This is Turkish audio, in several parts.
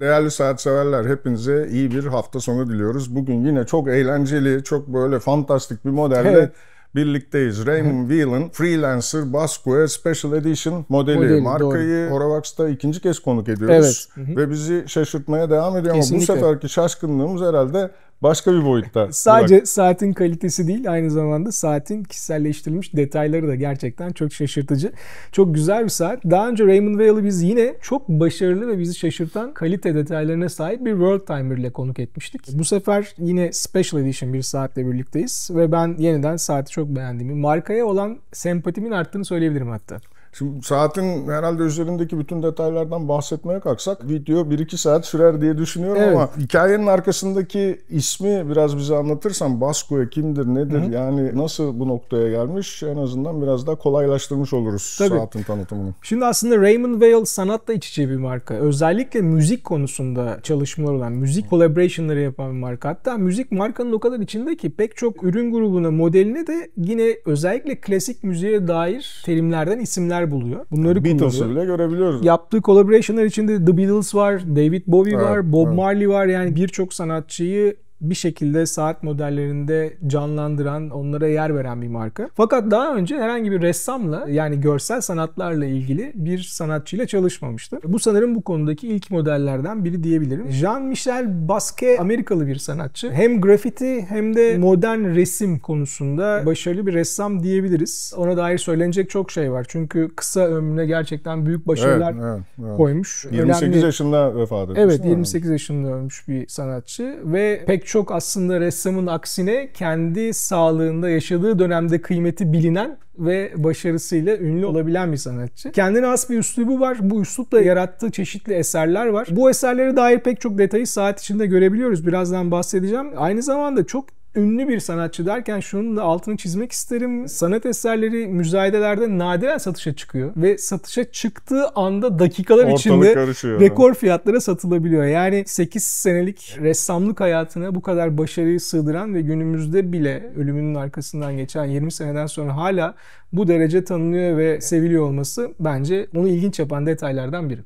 Değerli saat severler, hepinize iyi bir hafta sonu diliyoruz. Bugün yine çok eğlenceli, çok böyle fantastik bir modelle evet. birlikteyiz. Raymond Whelan Freelancer Basque Special Edition modeli. modeli Markayı doğru. Horavax'ta ikinci kez konuk ediyoruz. Evet. Ve bizi şaşırtmaya devam ediyor Kesinlikle. ama bu seferki şaşkınlığımız herhalde başka bir boyutta. Sadece Burak. saatin kalitesi değil aynı zamanda saatin kişiselleştirilmiş detayları da gerçekten çok şaşırtıcı. Çok güzel bir saat. Daha önce Raymond Vail'ı biz yine çok başarılı ve bizi şaşırtan kalite detaylarına sahip bir World Timer ile konuk etmiştik. Bu sefer yine Special Edition bir saatle birlikteyiz ve ben yeniden saati çok beğendiğimi, markaya olan sempatimin arttığını söyleyebilirim hatta. Şimdi saatin herhalde üzerindeki bütün detaylardan bahsetmeye kalksak video 1-2 saat sürer diye düşünüyorum evet. ama hikayenin arkasındaki ismi biraz bize anlatırsan Basko'ya kimdir nedir Hı-hı. yani nasıl bu noktaya gelmiş en azından biraz daha kolaylaştırmış oluruz Tabii. saatin tanıtımını. Şimdi aslında Raymond Vale sanatla iç içe bir marka. Özellikle müzik konusunda çalışmalar olan, müzik collaboration'ları yapan bir marka. Hatta müzik markanın o kadar içinde ki pek çok ürün grubuna, modeline de yine özellikle klasik müziğe dair terimlerden, isimler ürünler buluyor. Bunları Beatles'ı bile görebiliyoruz. Yaptığı collaboration'lar içinde The Beatles var, David Bowie evet, var, Bob evet. Marley var. Yani birçok sanatçıyı bir şekilde saat modellerinde canlandıran, onlara yer veren bir marka. Fakat daha önce herhangi bir ressamla yani görsel sanatlarla ilgili bir sanatçıyla çalışmamıştı. Bu sanırım bu konudaki ilk modellerden biri diyebilirim. Jean-Michel Basquiat Amerikalı bir sanatçı. Hem grafiti hem de modern resim konusunda başarılı bir ressam diyebiliriz. Ona dair söylenecek çok şey var. Çünkü kısa ömrüne gerçekten büyük başarılar evet, evet, evet. koymuş. 28 Önemli... yaşında vefat etmiş. Evet 28 yaşında ölmüş bir sanatçı ve pek çok aslında ressamın aksine kendi sağlığında yaşadığı dönemde kıymeti bilinen ve başarısıyla ünlü olabilen bir sanatçı. Kendine has bir üslubu var. Bu üslupla yarattığı çeşitli eserler var. Bu eserlere dair pek çok detayı saat içinde görebiliyoruz. Birazdan bahsedeceğim. Aynı zamanda çok ünlü bir sanatçı derken şunun da altını çizmek isterim. Sanat eserleri müzayedelerde nadiren satışa çıkıyor ve satışa çıktığı anda dakikalar Ortalık içinde karışıyor. rekor fiyatlara satılabiliyor. Yani 8 senelik ressamlık hayatına bu kadar başarıyı sığdıran ve günümüzde bile ölümünün arkasından geçen 20 seneden sonra hala bu derece tanınıyor ve seviliyor olması bence onu ilginç yapan detaylardan biri.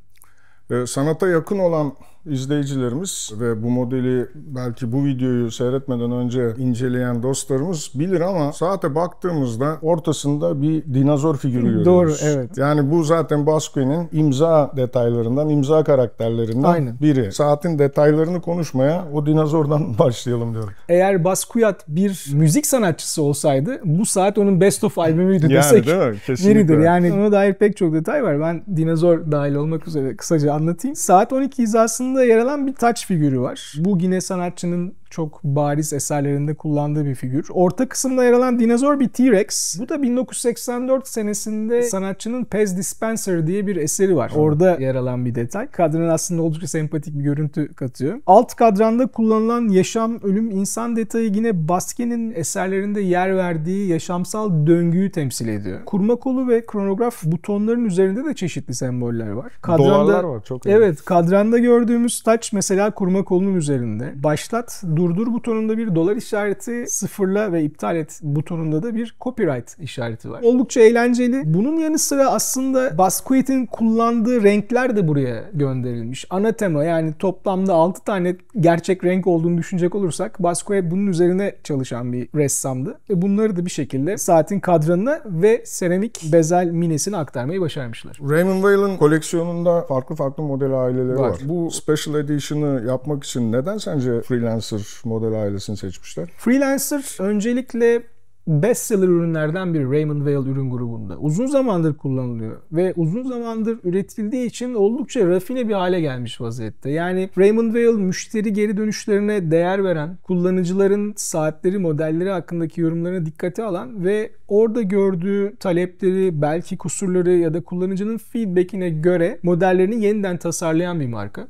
Ee, sanata yakın olan izleyicilerimiz ve bu modeli belki bu videoyu seyretmeden önce inceleyen dostlarımız bilir ama saate baktığımızda ortasında bir dinozor figürü görüyoruz. Doğru evet. Yani bu zaten Basquiat'in imza detaylarından, imza karakterlerinden Aynen. biri. Saatin detaylarını konuşmaya o dinozordan başlayalım diyorum. Eğer Basquiat bir müzik sanatçısı olsaydı bu saat onun best of albümüydü desek değil yeridir. Yani ona dair pek çok detay var. Ben dinozor dahil olmak üzere kısaca anlatayım. Saat 12 hizasının altında yer alan bir taç figürü var. Bu yine sanatçının çok bariz eserlerinde kullandığı bir figür. Orta kısımda yer alan dinozor bir T-Rex. Bu da 1984 senesinde sanatçının Pez Dispenser diye bir eseri var. Orada yer alan bir detay. Kadrına aslında oldukça sempatik bir görüntü katıyor. Alt kadranda kullanılan yaşam, ölüm, insan detayı yine Baskin'in eserlerinde yer verdiği yaşamsal döngüyü temsil ediyor. Kurma kolu ve kronograf butonların üzerinde de çeşitli semboller var. Kadranda, Dolarlar var çok Evet, kadranda gördüğümüz taç mesela kurma kolunun üzerinde. Başlat, dur durdur butonunda bir dolar işareti, sıfırla ve iptal et butonunda da bir copyright işareti var. Oldukça eğlenceli. Bunun yanı sıra aslında Basquiat'in kullandığı renkler de buraya gönderilmiş. Ana tema yani toplamda 6 tane gerçek renk olduğunu düşünecek olursak Basquiat bunun üzerine çalışan bir ressamdı. Ve bunları da bir şekilde saatin kadranına ve seramik bezel minesine aktarmayı başarmışlar. Raymond Vail'ın koleksiyonunda farklı farklı model aileleri var. var. Bu special edition'ı yapmak için neden sence freelancer model ailesini seçmişler. Freelancer öncelikle bestseller ürünlerden biri Raymond Vale ürün grubunda. Uzun zamandır kullanılıyor ve uzun zamandır üretildiği için oldukça rafine bir hale gelmiş vaziyette. Yani Raymond Vale müşteri geri dönüşlerine değer veren, kullanıcıların saatleri, modelleri hakkındaki yorumlarına dikkate alan ve orada gördüğü talepleri, belki kusurları ya da kullanıcının feedbackine göre modellerini yeniden tasarlayan bir marka.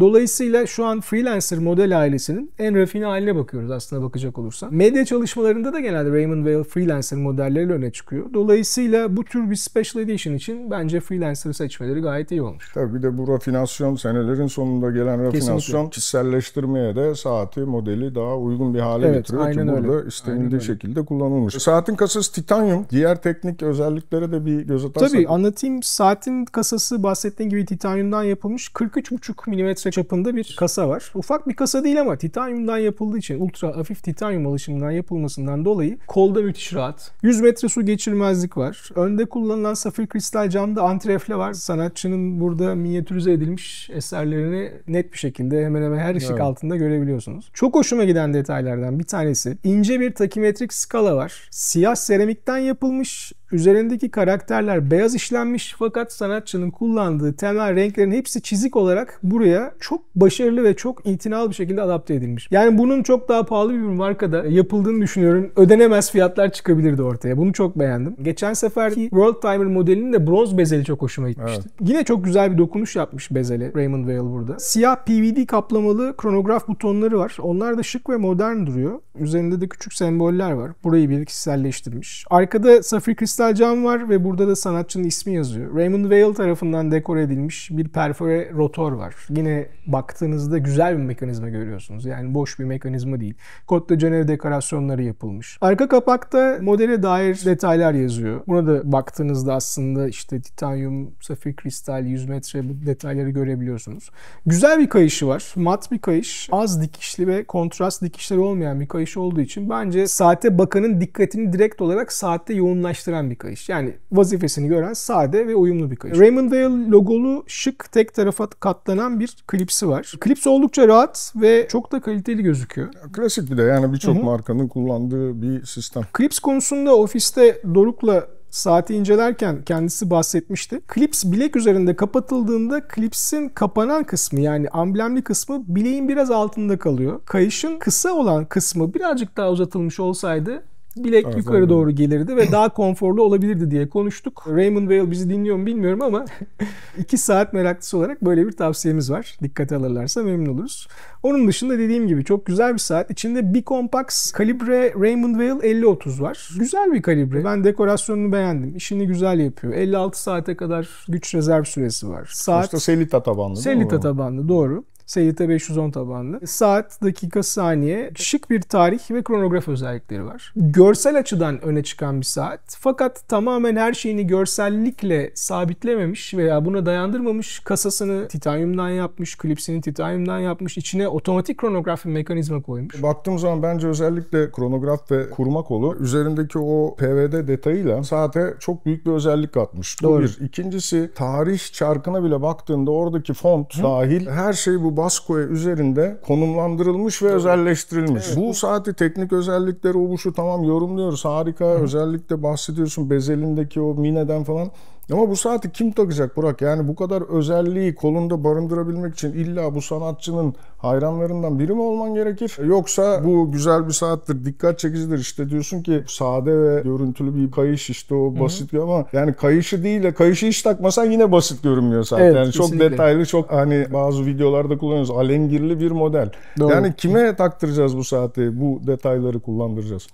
Dolayısıyla şu an freelancer model ailesinin en rafine haline bakıyoruz aslında bakacak olursak. Medya çalışmalarında da genelde Raymond Weil freelancer modelleri öne çıkıyor. Dolayısıyla bu tür bir special edition için bence freelancer seçmeleri gayet iyi olmuş. Tabii bir de bu rafinasyon senelerin sonunda gelen rafinasyon Kesinlikle. kişiselleştirmeye de saati, modeli daha uygun bir hale evet, getiriyor aynen ki öyle. burada istenildiği aynen şekilde öyle. kullanılmış. Saatin kasası titanyum. Diğer teknik özelliklere de bir göz atarsak. Tabii anlatayım. Saatin kasası bahsettiğim gibi titanyumdan yapılmış. 43,5 mm metre çapında bir kasa var. Ufak bir kasa değil ama titanyumdan yapıldığı için ultra hafif titanyum alışımından yapılmasından dolayı kolda müthiş rahat. 100 metre su geçirmezlik var. Önde kullanılan safir kristal camda antrefle var. Sanatçının burada minyatürize edilmiş eserlerini net bir şekilde hemen hemen her ışık evet. altında görebiliyorsunuz. Çok hoşuma giden detaylardan bir tanesi. ince bir takimetrik skala var. Siyah seramikten yapılmış Üzerindeki karakterler beyaz işlenmiş fakat sanatçının kullandığı temel renklerin hepsi çizik olarak buraya çok başarılı ve çok itinalı bir şekilde adapte edilmiş. Yani bunun çok daha pahalı bir markada yapıldığını düşünüyorum. Ödenemez fiyatlar çıkabilirdi ortaya. Bunu çok beğendim. Geçen seferki World Timer modelinin de bronz bezeli çok hoşuma gitmişti. Evet. Yine çok güzel bir dokunuş yapmış bezeli Raymond Vail burada. Siyah PVD kaplamalı kronograf butonları var. Onlar da şık ve modern duruyor. Üzerinde de küçük semboller var. Burayı bir kişiselleştirmiş. Arkada safir kristal kristal cam var ve burada da sanatçının ismi yazıyor. Raymond Vail tarafından dekor edilmiş bir perfore rotor var. Yine baktığınızda güzel bir mekanizma görüyorsunuz. Yani boş bir mekanizma değil. Côte de Genève dekorasyonları yapılmış. Arka kapakta modele dair detaylar yazıyor. Buna da baktığınızda aslında işte titanyum, safir kristal, 100 metre bu detayları görebiliyorsunuz. Güzel bir kayışı var. Mat bir kayış. Az dikişli ve kontrast dikişleri olmayan bir kayış olduğu için bence saate bakanın dikkatini direkt olarak saatte yoğunlaştıran gereken bir kayış. Yani vazifesini gören sade ve uyumlu bir kayış. Raymond Dale logolu şık tek tarafa katlanan bir klipsi var. Klips oldukça rahat ve çok da kaliteli gözüküyor. Klasik bir de yani birçok markanın kullandığı bir sistem. Klips konusunda ofiste Doruk'la saati incelerken kendisi bahsetmişti. Klips bilek üzerinde kapatıldığında klipsin kapanan kısmı yani amblemli kısmı bileğin biraz altında kalıyor. Kayışın kısa olan kısmı birazcık daha uzatılmış olsaydı bilek evet, yukarı anladım. doğru gelirdi ve daha konforlu olabilirdi diye konuştuk. Raymond Vale bizi dinliyor mu bilmiyorum ama iki saat meraklısı olarak böyle bir tavsiyemiz var. Dikkate alırlarsa memnun oluruz. Onun dışında dediğim gibi çok güzel bir saat. İçinde Bicompax kalibre Raymond Vale 50-30 var. Güzel bir kalibre. Ben dekorasyonunu beğendim. İşini güzel yapıyor. 56 saate kadar güç rezerv süresi var. Saat... İşte Selita tabanlı Selita tabanlı doğru. SYT 510 tabanlı. Saat, dakika, saniye, şık bir tarih ve kronograf özellikleri var. Görsel açıdan öne çıkan bir saat. Fakat tamamen her şeyini görsellikle sabitlememiş veya buna dayandırmamış. Kasasını titanyumdan yapmış, klipsini titanyumdan yapmış. içine otomatik kronograf mekanizma koymuş. Baktığım zaman bence özellikle kronograf ve kurma kolu üzerindeki o PVD detayıyla saate çok büyük bir özellik katmış. Doğru. Bir. İkincisi tarih çarkına bile baktığında oradaki font Hı? dahil her şey bu Rio üzerinde konumlandırılmış ve özelleştirilmiş. Evet. Bu saati teknik özellikleri o bu şu tamam yorumluyoruz harika özellikle bahsediyorsun bezelindeki o mineden falan ama bu saati kim takacak Burak? Yani bu kadar özelliği kolunda barındırabilmek için illa bu sanatçının hayranlarından biri mi olman gerekir? Yoksa bu güzel bir saattir, dikkat çekicidir. İşte diyorsun ki sade ve görüntülü bir kayış işte o basit Hı-hı. ama yani kayışı değil de kayışı hiç takmasan yine basit görünmüyor saat. Evet, yani kesinlikle. çok detaylı, çok hani bazı videolarda kullanıyoruz. Alengirli bir model. Doğru. Yani kime taktıracağız bu saati? Bu detayları kullandıracağız.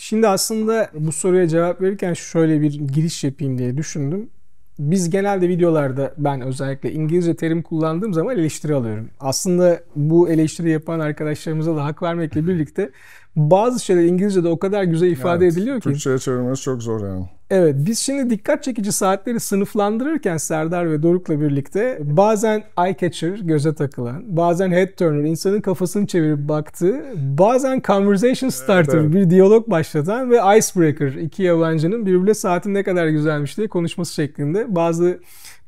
Şimdi aslında bu soruya cevap verirken şöyle bir giriş yapayım diye düşündüm. Biz genelde videolarda ben özellikle İngilizce terim kullandığım zaman eleştiri alıyorum. Aslında bu eleştiri yapan arkadaşlarımıza da hak vermekle birlikte bazı şeyler İngilizce'de o kadar güzel ifade evet, ediliyor ki. Türkçe'ye çevirmesi çok zor yani. Evet biz şimdi dikkat çekici saatleri sınıflandırırken Serdar ve Doruk'la birlikte bazen eye catcher göze takılan, bazen head turner insanın kafasını çevirip baktığı, bazen conversation starter evet, evet. bir diyalog başlatan ve icebreaker iki yabancının birbirine saatin ne kadar güzelmiş diye konuşması şeklinde bazı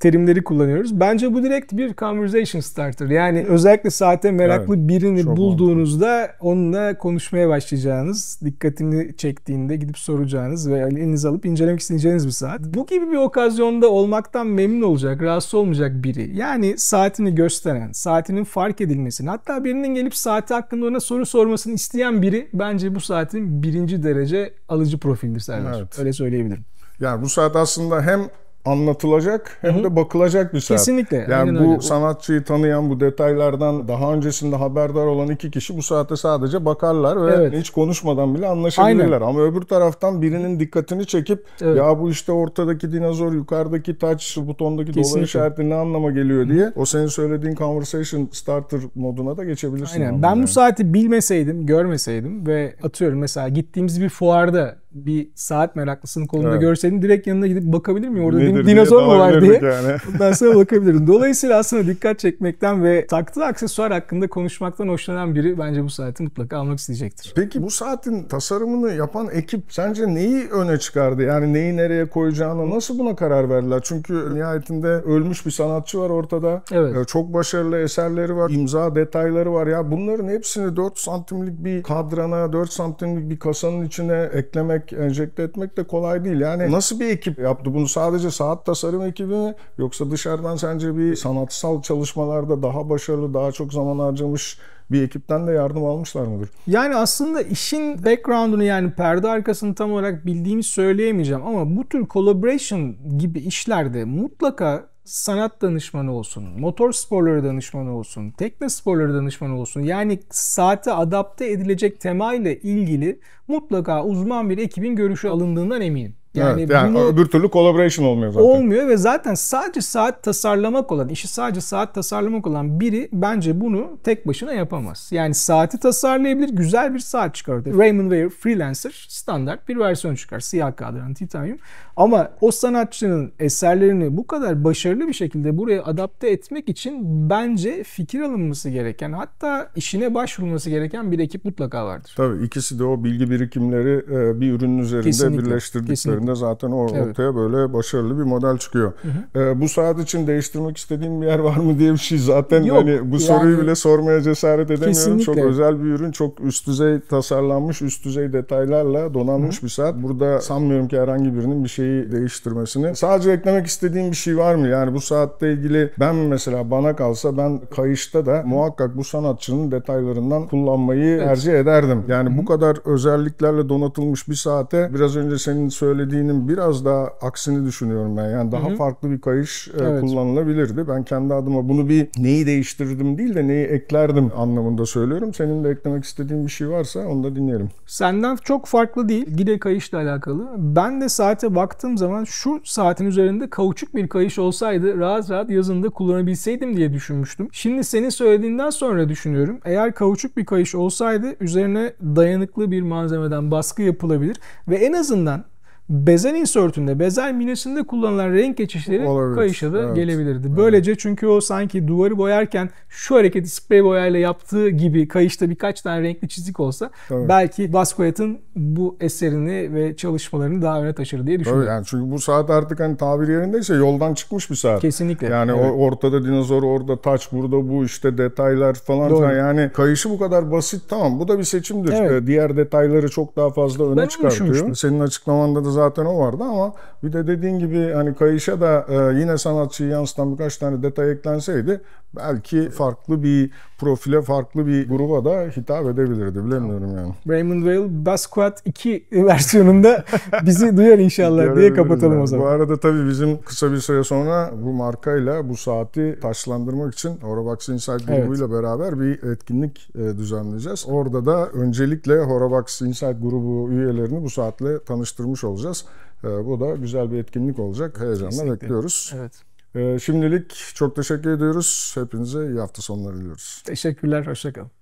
terimleri kullanıyoruz. Bence bu direkt bir conversation starter. Yani özellikle saate meraklı evet, birini bulduğunuzda mantıklı. onunla konuşmaya başlayacağınız, dikkatini çektiğinde gidip soracağınız ve elinizi alıp incelemek isteyeceğiniz bir saat. Bu gibi bir okazyonda olmaktan memnun olacak, rahatsız olmayacak biri. Yani saatini gösteren, saatinin fark edilmesini, hatta birinin gelip saati hakkında ona soru sormasını isteyen biri bence bu saatin birinci derece alıcı profildir Serdar. Evet. Öyle söyleyebilirim. Yani bu saat aslında hem anlatılacak hem Hı-hı. de bakılacak bir saat. Kesinlikle. Yani bu öyle. sanatçıyı tanıyan bu detaylardan daha öncesinde haberdar olan iki kişi bu saate sadece bakarlar ve evet. hiç konuşmadan bile anlaşabilirler. Aynen. Ama öbür taraftan birinin dikkatini çekip evet. ya bu işte ortadaki dinozor, yukarıdaki taç, şu butondaki Kesinlikle. dolar işareti ne anlama geliyor diye Hı-hı. o senin söylediğin conversation starter moduna da geçebilirsin. Aynen. Ben yani. bu saati bilmeseydim, görmeseydim ve atıyorum mesela gittiğimiz bir fuarda bir saat meraklısının kolunda evet. görseydin direkt yanına gidip bakabilir miyim? Orada Nedir dinozor mu var diye. Yani. Bundan sonra bakabilirim. Dolayısıyla aslında dikkat çekmekten ve taktığı aksesuar hakkında konuşmaktan hoşlanan biri bence bu saati mutlaka almak isteyecektir. Peki bu saatin tasarımını yapan ekip sence neyi öne çıkardı? Yani neyi nereye koyacağını nasıl buna karar verdiler? Çünkü nihayetinde ölmüş bir sanatçı var ortada. Evet. Ee, çok başarılı eserleri var. imza detayları var. Ya bunların hepsini 4 santimlik bir kadrana, 4 santimlik bir kasanın içine eklemek etmek, enjekte etmek de kolay değil. Yani nasıl bir ekip yaptı bunu? Sadece saat tasarım ekibi mi? Yoksa dışarıdan sence bir sanatsal çalışmalarda daha başarılı, daha çok zaman harcamış bir ekipten de yardım almışlar mıdır? Yani aslında işin background'unu yani perde arkasını tam olarak bildiğimi söyleyemeyeceğim ama bu tür collaboration gibi işlerde mutlaka sanat danışmanı olsun, motor sporları danışmanı olsun, tekne sporları danışmanı olsun yani saate adapte edilecek temayla ilgili mutlaka uzman bir ekibin görüşü alındığından eminim. Yani, evet, yani bunu öbür türlü collaboration olmuyor zaten. Olmuyor ve zaten sadece saat tasarlamak olan, işi sadece saat tasarlamak olan biri bence bunu tek başına yapamaz. Yani saati tasarlayabilir, güzel bir saat çıkartır. Raymond Weir Freelancer standart bir versiyon çıkar. Siyah kadran, titanyum. Ama o sanatçının eserlerini bu kadar başarılı bir şekilde buraya adapte etmek için bence fikir alınması gereken, hatta işine başvurulması gereken bir ekip mutlaka vardır. Tabii ikisi de o bilgi birikimleri e, bir ürünün üzerinde kesinlikle, birleştirdiklerinde kesinlikle üzerinde zaten or- evet. ortaya böyle başarılı bir model çıkıyor. Hı hı. E, bu saat için değiştirmek istediğim bir yer var mı diye bir şey zaten Yok, hani bu yani, soruyu bile sormaya cesaret edemiyorum. Kesinlikle. Çok özel bir ürün, çok üst düzey tasarlanmış, üst düzey detaylarla donanmış hı. bir saat. Burada sanmıyorum ki herhangi birinin bir şeyi değiştirmesini. Sadece eklemek istediğim bir şey var mı? Yani bu saatte ilgili ben mesela bana kalsa ben kayışta da muhakkak bu sanatçının detaylarından kullanmayı evet. tercih ederdim. Yani hı hı. bu kadar özelliklerle donatılmış bir saate biraz önce senin söylediğin söylediğinin biraz daha aksini düşünüyorum ben. Yani daha Hı-hı. farklı bir kayış e, evet. kullanılabilirdi. Ben kendi adıma bunu bir neyi değiştirdim değil de neyi eklerdim anlamında söylüyorum. Senin de eklemek istediğin bir şey varsa onu da dinleyelim. Senden çok farklı değil. Gide kayışla alakalı. Ben de saate baktığım zaman şu saatin üzerinde kauçuk bir kayış olsaydı rahat rahat yazında kullanabilseydim diye düşünmüştüm. Şimdi senin söylediğinden sonra düşünüyorum. Eğer kauçuk bir kayış olsaydı üzerine dayanıklı bir malzemeden baskı yapılabilir ve en azından bezen insertünde, bezen minesinde kullanılan renk geçişleri Olabilir. kayışa evet. gelebilirdi. Böylece evet. çünkü o sanki duvarı boyarken şu hareketi sprey boyayla yaptığı gibi kayışta birkaç tane renkli çizik olsa Tabii. belki Basquiat'ın bu eserini ve çalışmalarını daha öne taşır diye düşünüyorum. Tabii yani çünkü bu saat artık hani tabir yerindeyse şey, yoldan çıkmış bir saat. Kesinlikle. Yani evet. ortada dinozor, orada taç, burada bu işte detaylar falan. Doğru. Yani kayışı bu kadar basit tamam bu da bir seçimdir. Evet. Ee, diğer detayları çok daha fazla öne ben çıkartıyor. Senin açıklamanda da zaten o vardı ama bir de dediğin gibi hani kayışa da e, yine sanatçıyı yansıtan birkaç tane detay eklenseydi belki farklı bir profile, farklı bir gruba da hitap edebilirdi. Bilemiyorum yani. Raymond Vale Basquiat 2 versiyonunda bizi duyar inşallah diye kapatalım o zaman. Bu arada tabii bizim kısa bir süre sonra bu markayla bu saati taşlandırmak için Horobax Insight grubuyla evet. beraber bir etkinlik e, düzenleyeceğiz. Orada da öncelikle Horobax Insight grubu üyelerini bu saatle tanıştırmış olacağız. E, bu da güzel bir etkinlik olacak. Heyecanla Kesinlikle. bekliyoruz. Evet. Ee, şimdilik çok teşekkür ediyoruz. Hepinize iyi hafta sonları diliyoruz. Teşekkürler, hoşçakalın.